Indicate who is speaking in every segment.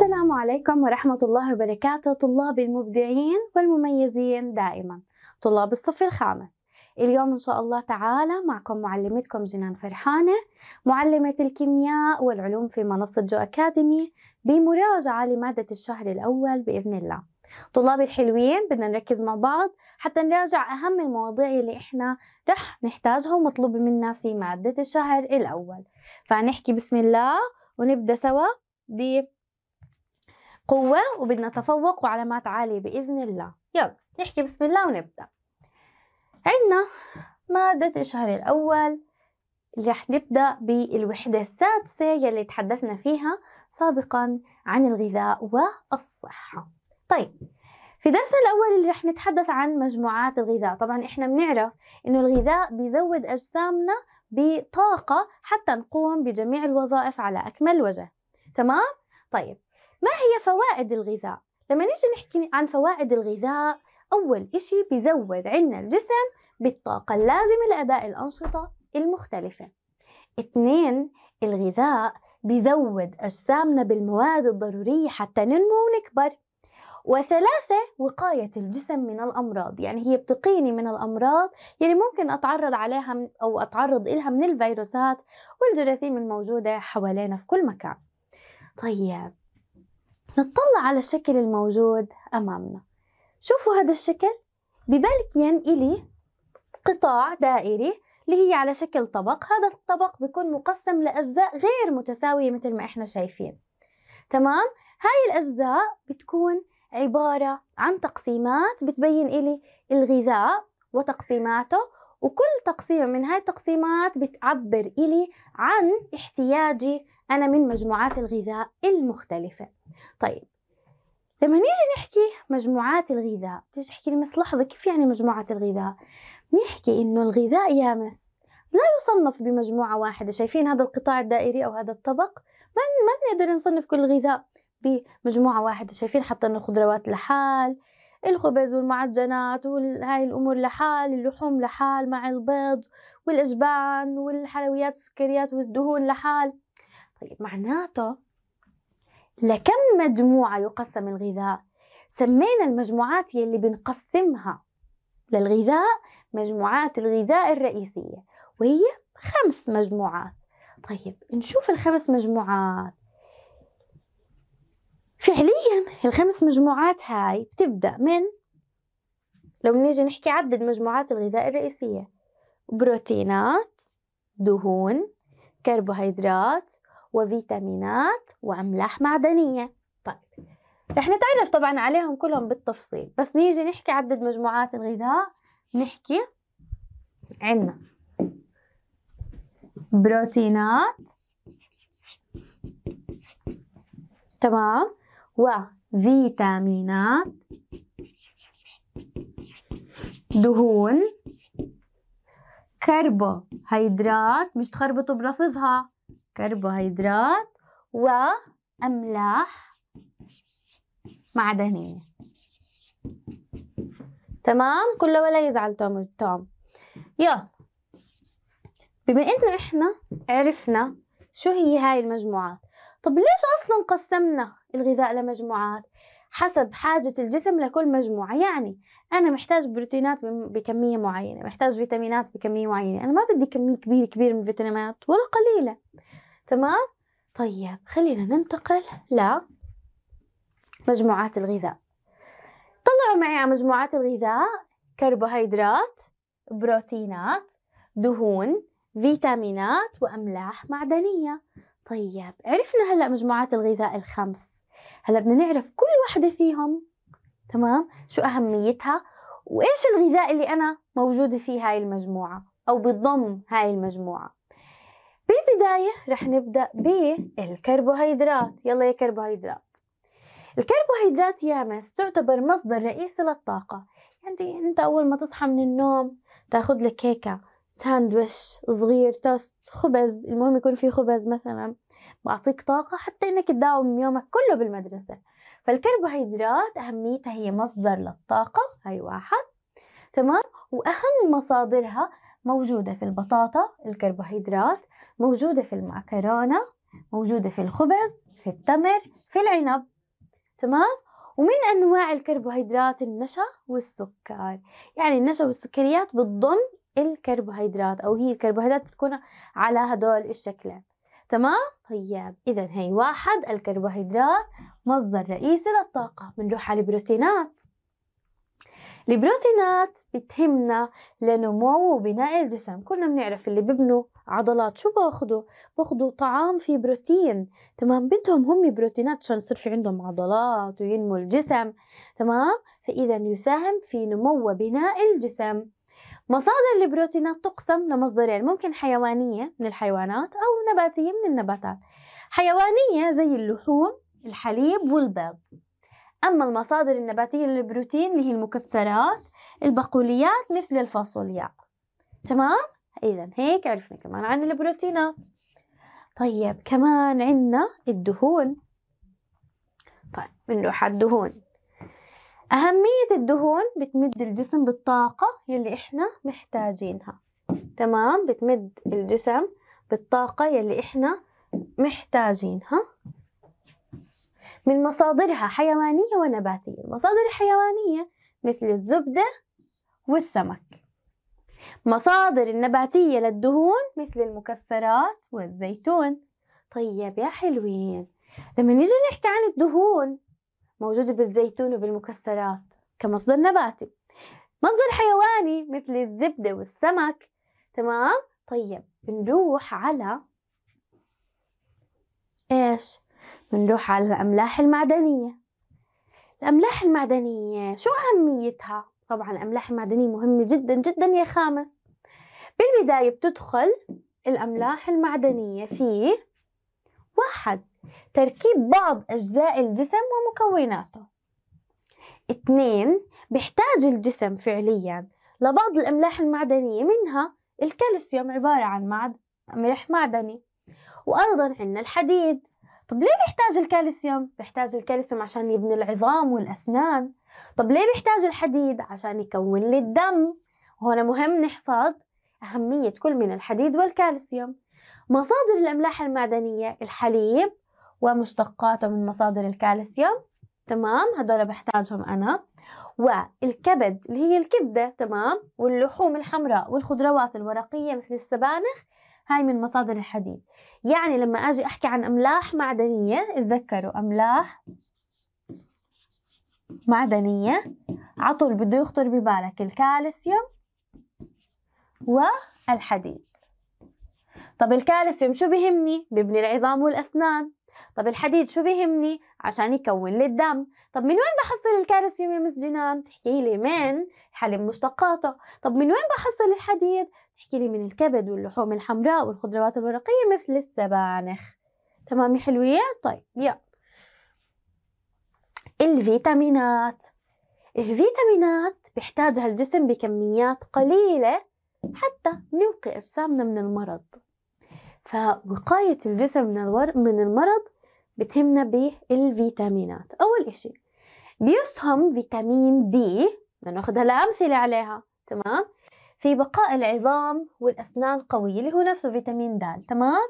Speaker 1: السلام عليكم ورحمة الله وبركاته طلاب المبدعين والمميزين دائما طلاب الصف الخامس اليوم إن شاء الله تعالى معكم معلمتكم جنان فرحانة معلمة الكيمياء والعلوم في منصة جو أكاديمي بمراجعة لمادة الشهر الأول بإذن الله طلاب الحلوين بدنا نركز مع بعض حتى نراجع أهم المواضيع اللي إحنا رح نحتاجها ومطلوب منا في مادة الشهر الأول فنحكي بسم الله ونبدأ سوا ب قوة وبدنا تفوق وعلامات عالية بإذن الله يلا نحكي بسم الله ونبدأ عندنا مادة الشهر الأول اللي رح نبدأ بالوحدة السادسة يلي تحدثنا فيها سابقا عن الغذاء والصحة طيب في درسنا الأول اللي رح نتحدث عن مجموعات الغذاء طبعا إحنا بنعرف إنه الغذاء بيزود أجسامنا بطاقة حتى نقوم بجميع الوظائف على أكمل وجه تمام؟ طيب ما هي فوائد الغذاء؟ لما نيجي نحكي عن فوائد الغذاء أول إشي بزود عنا الجسم بالطاقة اللازمة لأداء الأنشطة المختلفة اثنين الغذاء بزود أجسامنا بالمواد الضرورية حتى ننمو ونكبر وثلاثة وقاية الجسم من الأمراض يعني هي بتقيني من الأمراض يعني ممكن أتعرض عليها أو أتعرض إلها من الفيروسات والجراثيم الموجودة حوالينا في كل مكان طيب نتطلع على الشكل الموجود أمامنا شوفوا هذا الشكل ببالك ينقلي قطاع دائري اللي هي على شكل طبق هذا الطبق بيكون مقسم لأجزاء غير متساوية مثل ما إحنا شايفين تمام هاي الأجزاء بتكون عبارة عن تقسيمات بتبين إلي الغذاء وتقسيماته وكل تقسيم من هاي التقسيمات بتعبر إلي عن احتياجي أنا من مجموعات الغذاء المختلفة طيب لما نيجي نحكي مجموعات الغذاء تيجي تحكي لي لحظة كيف يعني مجموعات الغذاء نحكي إنه الغذاء يا مس لا يصنف بمجموعة واحدة شايفين هذا القطاع الدائري أو هذا الطبق ما ما بنقدر نصنف كل الغذاء بمجموعة واحدة شايفين إنه الخضروات لحال الخبز والمعجنات وهاي الأمور لحال اللحوم لحال مع البيض والأجبان والحلويات والسكريات والدهون لحال طيب معناته لكم مجموعة يقسم الغذاء سمينا المجموعات يلي بنقسمها للغذاء مجموعات الغذاء الرئيسية وهي خمس مجموعات طيب نشوف الخمس مجموعات فعليا الخمس مجموعات هاي بتبدأ من لو بنيجي نحكي عدد مجموعات الغذاء الرئيسية بروتينات دهون كربوهيدرات وفيتامينات وأملاح معدنية طيب رح نتعرف طبعا عليهم كلهم بالتفصيل بس نيجي نحكي عدد مجموعات الغذاء نحكي عندنا بروتينات تمام وفيتامينات دهون كربوهيدرات مش تخربطوا بلفظها كربوهيدرات وأملاح معدنية تمام كله ولا يزعل توم توم يلا بما انه احنا عرفنا شو هي هاي المجموعات طب ليش اصلا قسمنا الغذاء لمجموعات حسب حاجة الجسم لكل مجموعة يعني أنا محتاج بروتينات بكمية معينة محتاج فيتامينات بكمية معينة أنا ما بدي كمية كبيرة كبيرة من الفيتامينات ولا قليلة تمام طيب خلينا ننتقل ل مجموعات الغذاء طلعوا معي على مجموعات الغذاء كربوهيدرات بروتينات دهون فيتامينات وأملاح معدنية طيب عرفنا هلأ مجموعات الغذاء الخمس هلأ بدنا نعرف كل وحده فيهم تمام شو أهميتها وإيش الغذاء اللي أنا موجودة فيه هاي المجموعة أو بضم هاي المجموعة بالبداية رح نبدأ بالكربوهيدرات يلا يا كربوهيدرات الكربوهيدرات يا مس تعتبر مصدر رئيسي للطاقة يعني انت اول ما تصحى من النوم تاخد لك كيكة ساندويش صغير توست خبز المهم يكون في خبز مثلا بعطيك طاقة حتى انك تداوم يومك كله بالمدرسة فالكربوهيدرات اهميتها هي مصدر للطاقة هاي واحد تمام واهم مصادرها موجودة في البطاطا الكربوهيدرات موجودة في المعكرونة موجودة في الخبز في التمر في العنب تمام ومن أنواع الكربوهيدرات النشا والسكر يعني النشا والسكريات بتضم الكربوهيدرات أو هي الكربوهيدرات بتكون على هدول الشكلين تمام؟ طيب إذا هي واحد الكربوهيدرات مصدر رئيسي للطاقة بنروح على البروتينات البروتينات بتهمنا لنمو وبناء الجسم كلنا بنعرف اللي ببنوا عضلات شو باخذوا باخذوا طعام فيه بروتين تمام بدهم هم بروتينات عشان يصير في عندهم عضلات وينمو الجسم تمام فاذا يساهم في نمو وبناء الجسم مصادر البروتينات تقسم لمصدرين ممكن حيوانية من الحيوانات أو نباتية من النباتات حيوانية زي اللحوم الحليب والبيض أما المصادر النباتية للبروتين اللي هي المكسرات البقوليات مثل الفاصوليا تمام إذا هيك عرفنا كمان عن البروتينات طيب كمان عندنا الدهون طيب بنروح على الدهون أهمية الدهون بتمد الجسم بالطاقة يلي إحنا محتاجينها تمام بتمد الجسم بالطاقة يلي إحنا محتاجينها من مصادرها حيوانية ونباتية المصادر الحيوانية مثل الزبدة والسمك مصادر النباتية للدهون مثل المكسرات والزيتون طيب يا حلوين لما نيجي نحكي عن الدهون موجودة بالزيتون وبالمكسرات كمصدر نباتي مصدر حيواني مثل الزبدة والسمك تمام طيب بنروح على ايش بنروح على الأملاح المعدنية الأملاح المعدنية شو أهميتها؟ طبعا الأملاح المعدنية مهمة جدا جدا يا خامس بالبداية بتدخل الأملاح المعدنية في واحد تركيب بعض أجزاء الجسم ومكوناته اثنين بيحتاج الجسم فعليا لبعض الأملاح المعدنية منها الكالسيوم عبارة عن معد... ملح معدني وأيضا عندنا الحديد طب ليه بيحتاج الكالسيوم؟ بيحتاج الكالسيوم عشان يبني العظام والأسنان طب ليه بيحتاج الحديد؟ عشان يكون لي الدم وهنا مهم نحفظ أهمية كل من الحديد والكالسيوم مصادر الأملاح المعدنية الحليب ومشتقاته من مصادر الكالسيوم تمام هدول بحتاجهم أنا والكبد اللي هي الكبدة تمام واللحوم الحمراء والخضروات الورقية مثل السبانخ هاي من مصادر الحديد يعني لما أجي أحكي عن أملاح معدنية اتذكروا أملاح معدنية عطول بده يخطر ببالك الكالسيوم والحديد طب الكالسيوم شو بيهمني؟ ببني العظام والأسنان طب الحديد شو بيهمني؟ عشان يكون لي الدم طب من وين بحصل الكالسيوم يا مس جنان؟ تحكي لي من حلم مشتقاته طب من وين بحصل الحديد؟ تحكي لي من الكبد واللحوم الحمراء والخضروات الورقية مثل السبانخ تمام يا حلوين؟ طيب يلا الفيتامينات الفيتامينات بيحتاجها الجسم بكميات قليلة حتى نوقي أجسامنا من المرض فوقاية الجسم من, الور... من المرض بتهمنا بالفيتامينات أول إشي بيسهم فيتامين دي نأخذها لأمثلة عليها تمام في بقاء العظام والأسنان قوية اللي هو نفسه فيتامين د تمام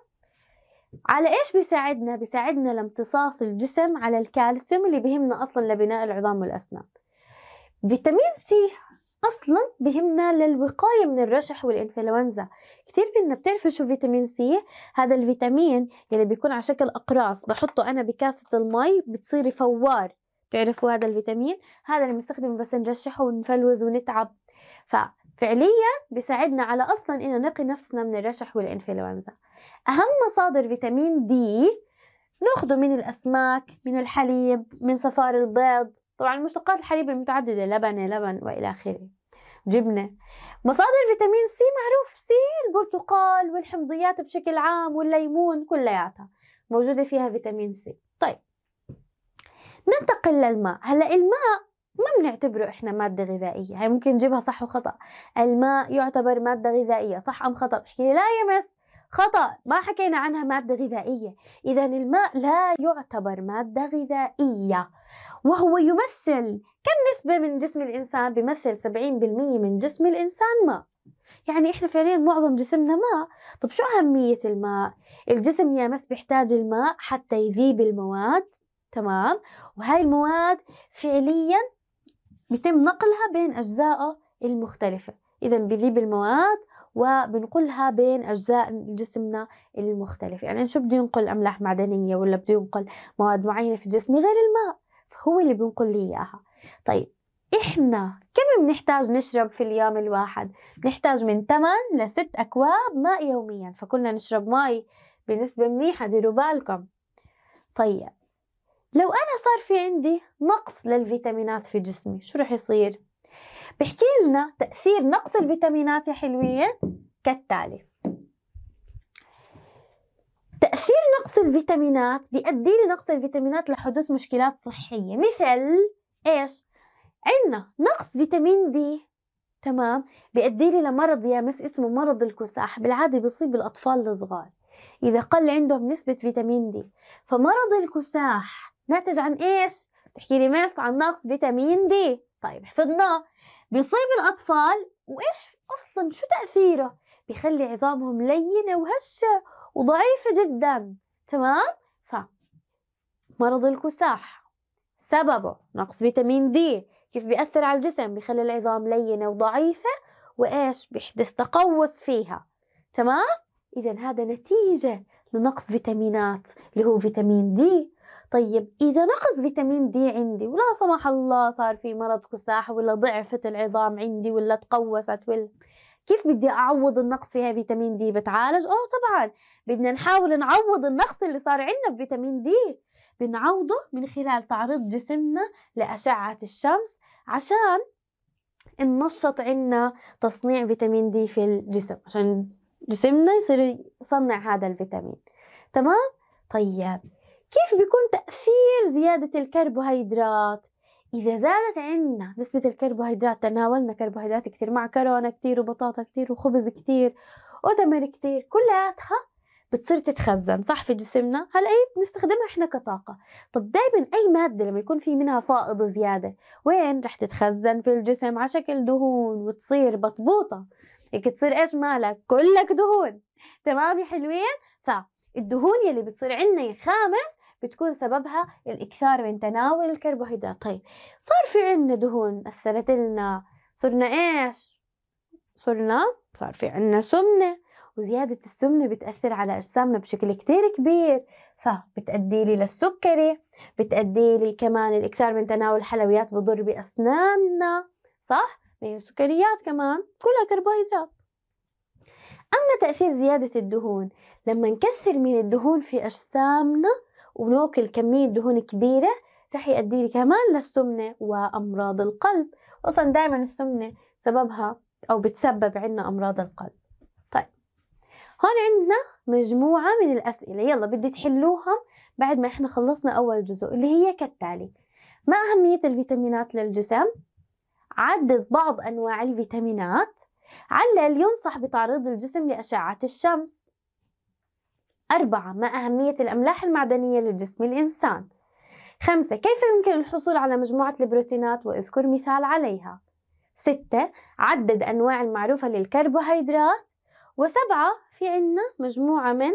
Speaker 1: على إيش بيساعدنا؟ بيساعدنا لامتصاص الجسم على الكالسيوم اللي بيهمنا أصلا لبناء العظام والأسنان فيتامين سي اصلا بهمنا للوقايه من الرشح والانفلونزا كتير منا بتعرفوا شو فيتامين سي هذا الفيتامين يلي بيكون على شكل اقراص بحطه انا بكاسه المي بتصيري فوار تعرفوا هذا الفيتامين هذا اللي بنستخدمه بس نرشحه ونفلوز ونتعب ففعليا بيساعدنا على اصلا انه نقي نفسنا من الرشح والانفلونزا اهم مصادر فيتامين دي ناخده من الاسماك من الحليب من صفار البيض طبعا مشتقات الحليب المتعدده لبنه لبن والى اخره جبنة مصادر فيتامين سي معروف سي البرتقال والحمضيات بشكل عام والليمون كلياتها موجودة فيها فيتامين سي طيب ننتقل للماء هلا الماء ما بنعتبره احنا ماده غذائيه هي يعني ممكن نجيبها صح وخطا الماء يعتبر ماده غذائيه صح ام خطا بحكي لا يا مس خطأ ما حكينا عنها مادة غذائية إذا الماء لا يعتبر مادة غذائية وهو يمثل كم نسبة من جسم الإنسان بيمثل 70% من جسم الإنسان ماء يعني إحنا فعليا معظم جسمنا ماء طب شو أهمية الماء؟ الجسم يا مس بيحتاج الماء حتى يذيب المواد تمام وهاي المواد فعليا بيتم نقلها بين أجزائه المختلفة إذا بذيب المواد وبنقلها بين أجزاء جسمنا المختلفة يعني شو بده ينقل أملاح معدنية ولا بده ينقل مواد معينة في جسمي غير الماء هو اللي بينقل لي إياها طيب إحنا كم بنحتاج نشرب في اليوم الواحد؟ بنحتاج من 8 لست أكواب ماء يوميا فكلنا نشرب ماء بنسبة منيحة ديروا بالكم طيب لو أنا صار في عندي نقص للفيتامينات في جسمي شو رح يصير؟ بحكي لنا تأثير نقص الفيتامينات يا حلوية كالتالي تأثير نقص الفيتامينات بيؤدي لنقص الفيتامينات لحدوث مشكلات صحية مثل إيش؟ عندنا نقص فيتامين دي تمام بيؤدي لي لمرض يامس اسمه مرض الكساح بالعادة بيصيب الأطفال الصغار إذا قل عندهم نسبة فيتامين دي فمرض الكساح ناتج عن إيش؟ بتحكي لي مس عن نقص فيتامين دي طيب حفظناه بيصيب الأطفال وإيش أصلا شو تأثيره بيخلي عظامهم لينة وهشة وضعيفة جدا تمام ف مرض الكساح سببه نقص فيتامين دي كيف بيأثر على الجسم بيخلي العظام لينة وضعيفة وإيش بيحدث تقوس فيها تمام إذا هذا نتيجة لنقص فيتامينات اللي هو فيتامين دي طيب إذا نقص فيتامين دي عندي ولا سمح الله صار في مرض كساح ولا ضعفت العظام عندي ولا تقوست ولا كيف بدي أعوض النقص فيها فيتامين دي بتعالج؟ أوه طبعا بدنا نحاول نعوض النقص اللي صار عندنا بفيتامين دي بنعوضه من خلال تعريض جسمنا لأشعة الشمس عشان ننشط عنا تصنيع فيتامين دي في الجسم عشان جسمنا يصير يصنع هذا الفيتامين تمام؟ طيب كيف بيكون تأثير زيادة الكربوهيدرات إذا زادت عنا نسبة الكربوهيدرات تناولنا كربوهيدرات مع معكرونة كثير وبطاطا كثير وخبز كثير وتمر كثير كلياتها بتصير تتخزن صح في جسمنا هلا ايه بنستخدمها احنا كطاقه طب دائما اي ماده لما يكون في منها فائض زياده وين رح تتخزن في الجسم على شكل دهون وتصير بطبوطه هيك تصير ايش مالك كلك دهون تمام يا حلوين ف الدهون يلي بتصير عندنا خامس بتكون سببها الإكثار من تناول الكربوهيدرات طيب صار في عندنا دهون أثرت لنا صرنا إيش صرنا صار في عندنا سمنة وزيادة السمنة بتأثر على أجسامنا بشكل كتير كبير فبتأدي لي للسكري بتأدي لي كمان الإكثار من تناول الحلويات بضر بأسناننا صح؟ ما هي السكريات كمان كلها كربوهيدرات أما تأثير زيادة الدهون لما نكثر من الدهون في أجسامنا وناكل كمية دهون كبيرة رح يؤدي كمان للسمنة وأمراض القلب أصلا دائما السمنة سببها أو بتسبب عنا أمراض القلب طيب هون عندنا مجموعة من الأسئلة يلا بدي تحلوها بعد ما إحنا خلصنا أول جزء اللي هي كالتالي ما أهمية الفيتامينات للجسم؟ عدد بعض أنواع الفيتامينات علل ينصح بتعريض الجسم لأشعة الشمس أربعة ما أهمية الأملاح المعدنية لجسم الإنسان خمسة كيف يمكن الحصول على مجموعة البروتينات واذكر مثال عليها ستة عدد أنواع المعروفة للكربوهيدرات وسبعة في عنا مجموعة من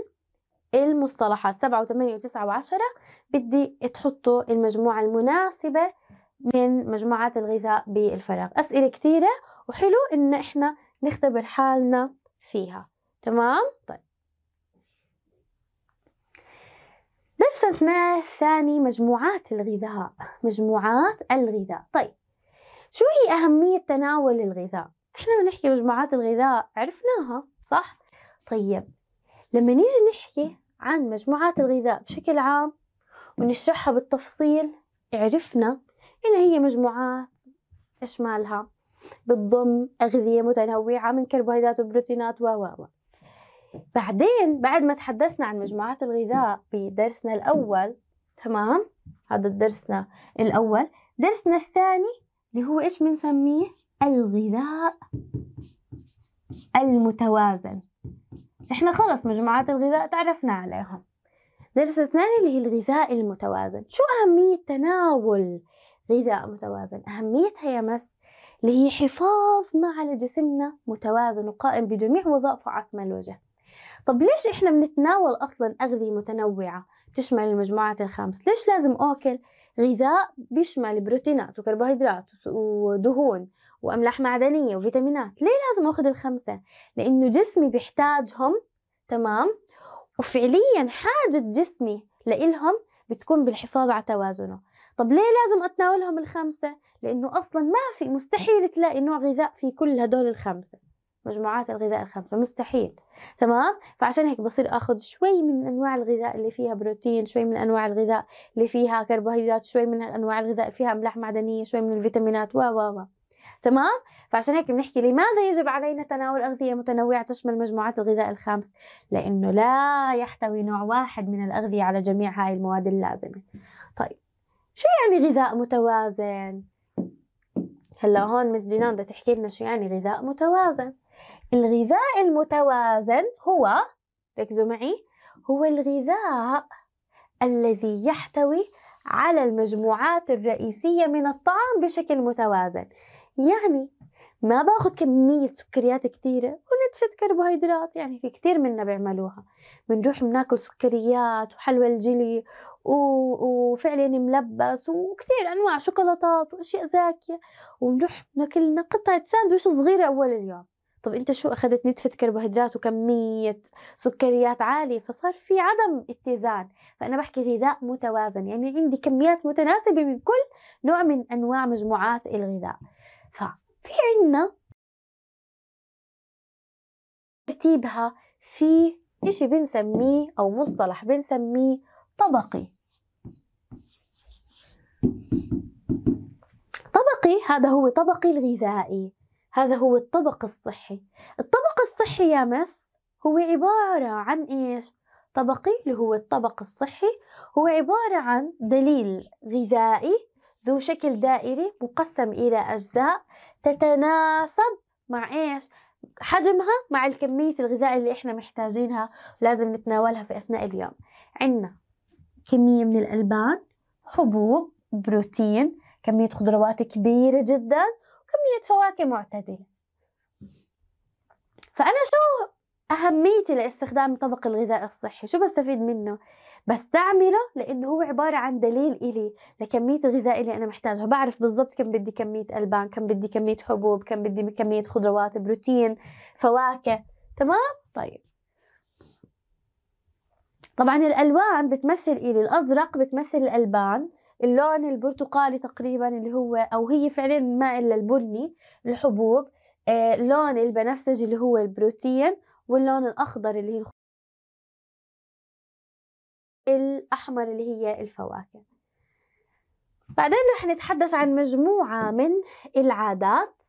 Speaker 1: المصطلحات سبعة وثمانية وتسعة وعشرة بدي تحطوا المجموعة المناسبة من مجموعات الغذاء بالفراغ أسئلة كثيرة وحلو إن إحنا نختبر حالنا فيها تمام؟ طيب بنفس ثاني مجموعات الغذاء مجموعات الغذاء طيب شو هي أهمية تناول الغذاء؟ إحنا بنحكي مجموعات الغذاء عرفناها صح؟ طيب لما نيجي نحكي عن مجموعات الغذاء بشكل عام ونشرحها بالتفصيل عرفنا إن هي مجموعات إشمالها بتضم أغذية متنوعة من كربوهيدرات وبروتينات و و بعدين بعد ما تحدثنا عن مجموعات الغذاء بدرسنا الأول تمام هذا درسنا الأول درسنا الثاني اللي هو إيش بنسميه الغذاء المتوازن إحنا خلص مجموعات الغذاء تعرفنا عليهم درس الثاني اللي هي الغذاء المتوازن شو أهمية تناول غذاء متوازن أهميتها يا مس اللي هي حفاظنا على جسمنا متوازن وقائم بجميع وظائفه على الوجه وجه طب ليش إحنا بنتناول أصلا أغذية متنوعة تشمل المجموعات الخامس ليش لازم أكل غذاء بيشمل بروتينات وكربوهيدرات ودهون وأملاح معدنية وفيتامينات ليه لازم أخذ الخمسة لأنه جسمي بيحتاجهم تمام وفعليا حاجة جسمي لإلهم بتكون بالحفاظ على توازنه طب ليه لازم أتناولهم الخمسة؟ لأنه أصلا ما في مستحيل تلاقي نوع غذاء في كل هدول الخمسة مجموعات الغذاء الخمسة مستحيل تمام فعشان هيك بصير اخذ شوي من انواع الغذاء اللي فيها بروتين شوي من انواع الغذاء اللي فيها كربوهيدرات شوي من انواع الغذاء اللي فيها املاح معدنية شوي من الفيتامينات و و و تمام فعشان هيك بنحكي لماذا يجب علينا تناول أغذية متنوعة تشمل مجموعات الغذاء الخمس لأنه لا يحتوي نوع واحد من الأغذية على جميع هاي المواد اللازمة طيب شو يعني غذاء متوازن هلا هون مس جنان بدها تحكي لنا شو يعني غذاء متوازن الغذاء المتوازن هو ركزوا معي هو الغذاء الذي يحتوي على المجموعات الرئيسية من الطعام بشكل متوازن يعني ما باخذ كمية سكريات كثيرة ونتفة كربوهيدرات يعني في كثير منا بيعملوها بنروح بناكل سكريات وحلوى الجلي و... وفعليا ملبس وكثير انواع شوكولاتات واشياء زاكيه ونروح ناكلنا قطعه ساندويش صغيره اول اليوم طب انت شو اخذت نتفه كربوهيدرات وكميه سكريات عاليه فصار في عدم اتزان فانا بحكي غذاء متوازن يعني عندي كميات متناسبه من كل نوع من انواع مجموعات الغذاء ففي عنا ترتيبها في إشي بنسميه أو مصطلح بنسميه طبقي طبقي هذا هو طبقي الغذائي هذا هو الطبق الصحي الطبق الصحي يا مس هو عبارة عن إيش؟ طبقي اللي هو الطبق الصحي هو عبارة عن دليل غذائي ذو شكل دائري مقسم إلى أجزاء تتناسب مع إيش؟ حجمها مع الكمية الغذاء اللي إحنا محتاجينها لازم نتناولها في أثناء اليوم عندنا كمية من الألبان حبوب بروتين كمية خضروات كبيرة جدا كمية فواكه معتدلة فأنا شو أهميتي لاستخدام طبق الغذاء الصحي شو بستفيد منه بستعمله لأنه هو عبارة عن دليل إلي لكمية الغذاء اللي أنا محتاجها بعرف بالضبط كم بدي كمية ألبان كم بدي كمية حبوب كم بدي كمية خضروات بروتين فواكه تمام طيب طبعا الألوان بتمثل إلي الأزرق بتمثل الألبان اللون البرتقالي تقريبا اللي هو أو هي فعليا ما إلا البني الحبوب آه لون البنفسجي اللي هو البروتين واللون الأخضر اللي هي الأحمر اللي هي الفواكه بعدين رح نتحدث عن مجموعة من العادات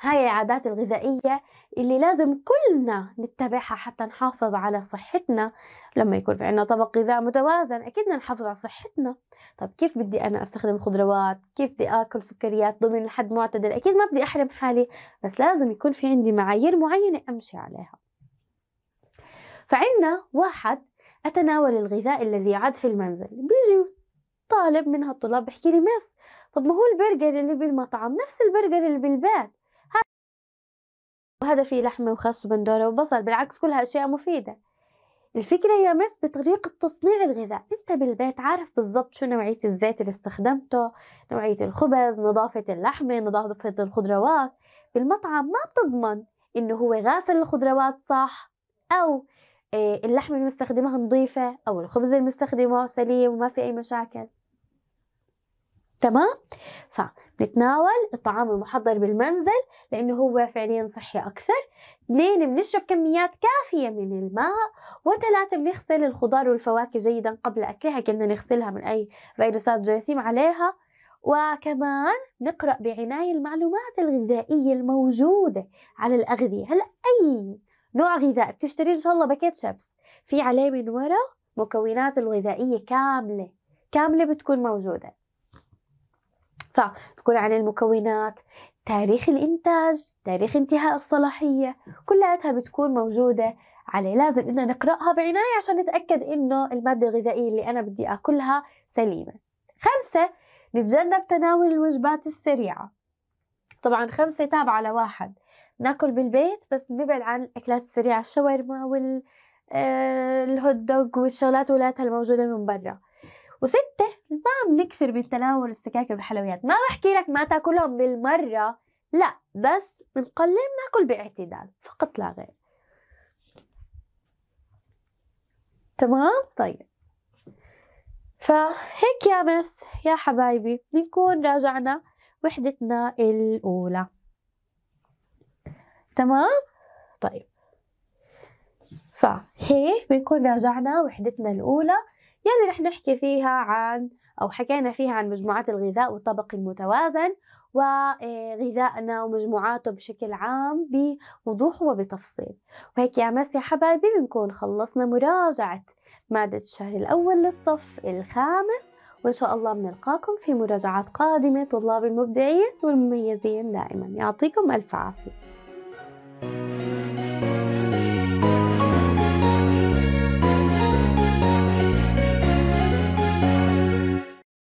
Speaker 1: هاي العادات الغذائية اللي لازم كلنا نتبعها حتى نحافظ على صحتنا لما يكون في عنا طبق غذاء متوازن أكيد بدنا نحافظ على صحتنا طب كيف بدي أنا أستخدم خضروات كيف بدي أكل سكريات ضمن حد معتدل أكيد ما بدي أحرم حالي بس لازم يكون في عندي معايير معينة أمشي عليها فعنا واحد أتناول الغذاء الذي يعد في المنزل بيجي طالب من هالطلاب بحكي لي مس طب ما هو البرجر اللي بالمطعم نفس البرجر اللي بالبيت وهذا فيه لحمة وخس وبندورة وبصل بالعكس كلها أشياء مفيدة الفكرة يا مس بطريقة تصنيع الغذاء أنت بالبيت عارف بالضبط شو نوعية الزيت اللي استخدمته نوعية الخبز نظافة اللحمة نظافة الخضروات بالمطعم ما بتضمن إنه هو غاسل الخضروات صح أو آه، اللحمة اللي نظيفة أو الخبز اللي سليم وما في أي مشاكل تمام فبنتناول الطعام المحضر بالمنزل لأنه هو فعليا صحي أكثر اثنين بنشرب كميات كافية من الماء وثلاثة بنغسل الخضار والفواكه جيدا قبل أكلها كنا نغسلها من أي فيروسات جراثيم عليها وكمان نقرأ بعناية المعلومات الغذائية الموجودة على الأغذية هلا أي نوع غذاء بتشتري إن شاء الله باكيت شيبس في عليه من ورا مكونات الغذائية كاملة كاملة بتكون موجودة فبكون عن المكونات تاريخ الإنتاج تاريخ انتهاء الصلاحية كلها بتكون موجودة عليه لازم إنه نقرأها بعناية عشان نتأكد إنه المادة الغذائية اللي أنا بدي أكلها سليمة خمسة نتجنب تناول الوجبات السريعة طبعا خمسة تابعة لواحد ناكل بالبيت بس نبعد عن الأكلات السريعة الشاورما وال آه، الهوت دوغ والشغلات ولاتها الموجودة من برا وستة ما بنكثر من تناول السكاكر والحلويات ما بحكي لك ما تاكلهم بالمرة لا بس بنقلل ناكل باعتدال فقط لا غير تمام طيب فهيك يا مس يا حبايبي بنكون راجعنا وحدتنا الأولى تمام طيب فهيك بنكون راجعنا وحدتنا الأولى يعني رح نحكي فيها عن أو حكينا فيها عن مجموعات الغذاء والطبق المتوازن وغذائنا آه، ومجموعاته بشكل عام بوضوح وبتفصيل وهيك يا مس يا حبايبي بنكون خلصنا مراجعة مادة الشهر الأول للصف الخامس وإن شاء الله بنلقاكم في مراجعات قادمة طلاب المبدعين والمميزين دائما يعطيكم ألف عافية